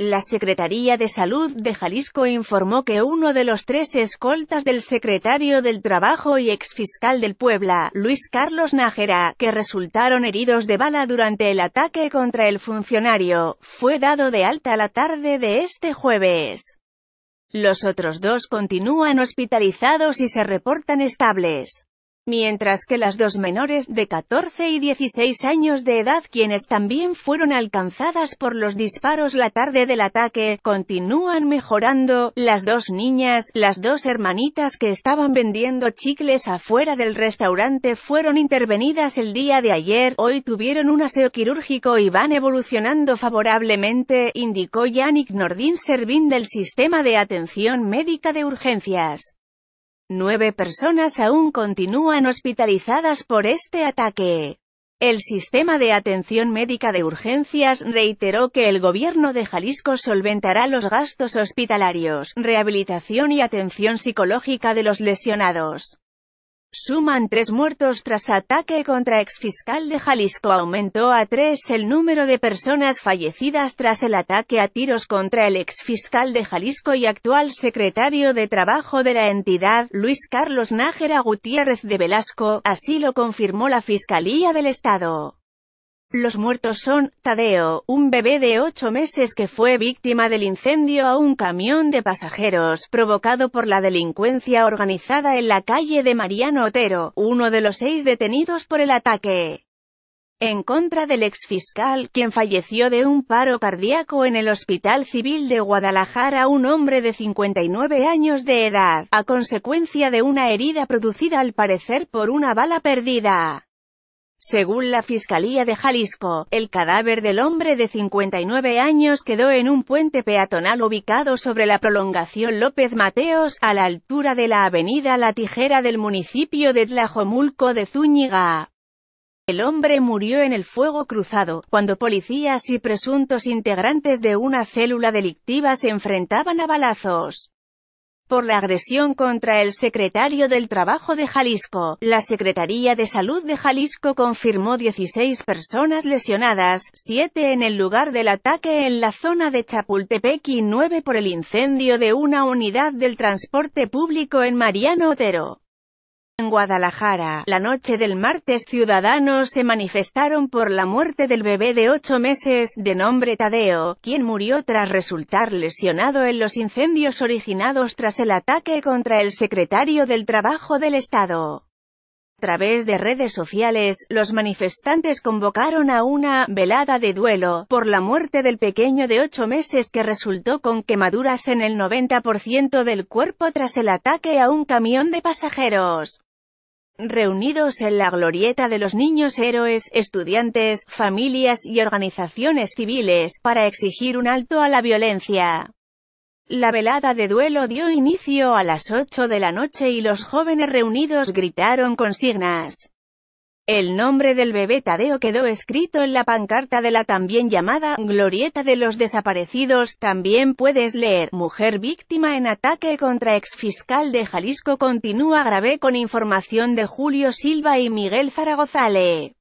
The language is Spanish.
La Secretaría de Salud de Jalisco informó que uno de los tres escoltas del secretario del Trabajo y exfiscal del Puebla, Luis Carlos Nájera, que resultaron heridos de bala durante el ataque contra el funcionario, fue dado de alta la tarde de este jueves. Los otros dos continúan hospitalizados y se reportan estables mientras que las dos menores, de 14 y 16 años de edad quienes también fueron alcanzadas por los disparos la tarde del ataque, continúan mejorando, las dos niñas, las dos hermanitas que estaban vendiendo chicles afuera del restaurante fueron intervenidas el día de ayer, hoy tuvieron un aseo quirúrgico y van evolucionando favorablemente, indicó Yannick Nordin Servín del Sistema de Atención Médica de Urgencias. Nueve personas aún continúan hospitalizadas por este ataque. El sistema de atención médica de urgencias reiteró que el gobierno de Jalisco solventará los gastos hospitalarios, rehabilitación y atención psicológica de los lesionados. Suman tres muertos tras ataque contra exfiscal de Jalisco. Aumentó a tres el número de personas fallecidas tras el ataque a tiros contra el exfiscal de Jalisco y actual secretario de Trabajo de la entidad, Luis Carlos Nájera Gutiérrez de Velasco, así lo confirmó la Fiscalía del Estado. Los muertos son, Tadeo, un bebé de 8 meses que fue víctima del incendio a un camión de pasajeros, provocado por la delincuencia organizada en la calle de Mariano Otero, uno de los seis detenidos por el ataque. En contra del exfiscal, quien falleció de un paro cardíaco en el Hospital Civil de Guadalajara un hombre de 59 años de edad, a consecuencia de una herida producida al parecer por una bala perdida. Según la Fiscalía de Jalisco, el cadáver del hombre de 59 años quedó en un puente peatonal ubicado sobre la prolongación López Mateos, a la altura de la avenida La Tijera del municipio de Tlajomulco de Zúñiga. El hombre murió en el fuego cruzado, cuando policías y presuntos integrantes de una célula delictiva se enfrentaban a balazos por la agresión contra el secretario del Trabajo de Jalisco. La Secretaría de Salud de Jalisco confirmó 16 personas lesionadas, 7 en el lugar del ataque en la zona de Chapultepec y 9 por el incendio de una unidad del transporte público en Mariano Otero. En Guadalajara, la noche del martes ciudadanos se manifestaron por la muerte del bebé de ocho meses, de nombre Tadeo, quien murió tras resultar lesionado en los incendios originados tras el ataque contra el secretario del Trabajo del Estado. A través de redes sociales, los manifestantes convocaron a una velada de duelo por la muerte del pequeño de ocho meses que resultó con quemaduras en el 90% del cuerpo tras el ataque a un camión de pasajeros reunidos en la glorieta de los niños héroes, estudiantes, familias y organizaciones civiles, para exigir un alto a la violencia. La velada de duelo dio inicio a las ocho de la noche y los jóvenes reunidos gritaron consignas. El nombre del bebé Tadeo quedó escrito en la pancarta de la también llamada Glorieta de los Desaparecidos. También puedes leer, mujer víctima en ataque contra exfiscal de Jalisco continúa grave con información de Julio Silva y Miguel Zaragozale.